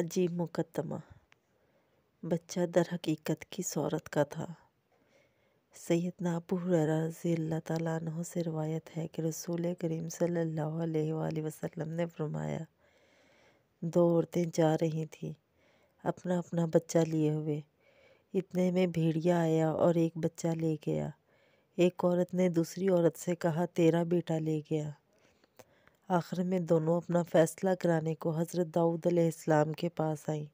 अजीब मुकदमा बच्चा दर हकीकत की सौरत का था सैदना अबू हुररा रज़ी तैन से रवायत है कि रसूल करीम सल्लल्लाहु अलैहि वसल्लम ने फरमाया दो औरतें जा रही थीं अपना अपना बच्चा लिए हुए इतने में भेड़िया आया और एक बच्चा ले गया एक औरत ने दूसरी औरत से कहा तेरा बेटा ले गया आखिर में दोनों अपना फ़ैसला कराने को हज़रत दाऊद अलैहिस्सलाम के पास आईं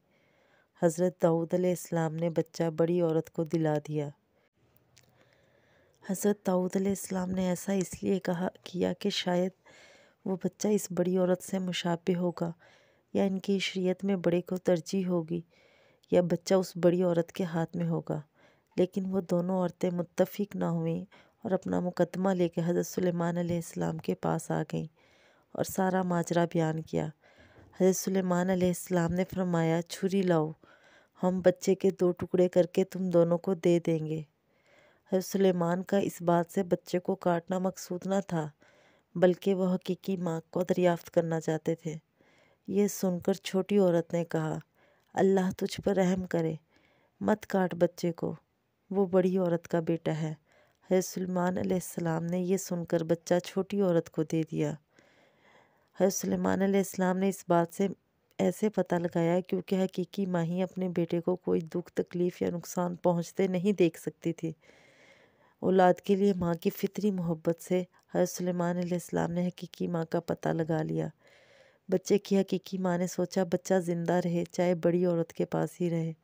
हज़रत दाऊद अलैहिस्सलाम ने बच्चा बड़ी औरत को दिला दिया हज़रत दाऊद अलैहिस्सलाम ने ऐसा इसलिए कहा किया कि शायद वो बच्चा इस बड़ी औरत से मुशाबे होगा या इनकी शरीयत में बड़े को तरजीह होगी या बच्चा उस बड़ी औरत के हाथ में होगा लेकिन वो दोनों औरतें मुत्तफिक ना हुईं और अपना मुकदमा लेकर हज़रत सुलेमान अलैहिस्सलाम के पास आ गईं और सारा माजरा बयान किया हज़रत सुलेमान सलाम ने फरमाया छुरी लाओ हम बच्चे के दो टुकड़े करके तुम दोनों को दे देंगे हज़रत सुलेमान का इस बात से बच्चे को काटना मकसूद न था बल्कि वह हकीकी माँ को दरियाफ्त करना चाहते थे यह सुनकर छोटी औरत ने कहा अल्लाह तुझ पर रहम करे मत काट बच्चे को वो बड़ी औरत का बेटा है हजरत सलमान ने यह सुनकर बच्चा छोटी औरत को दे दिया हज़रत सलेमान इस्लाम ने इस बात से ऐसे पता लगाया क्योंकि हकीकी माँ ही अपने बेटे को कोई दुख तकलीफ़ या नुकसान पहुँचते नहीं देख सकती थी औलाद के लिए माँ की फितरी मोहब्बत से हज़रत सलमान इस्लाम ने हकीकी माँ का पता लगा लिया बच्चे की हकीकी माँ ने सोचा बच्चा ज़िंदा रहे चाहे बड़ी औरत के पास ही रहे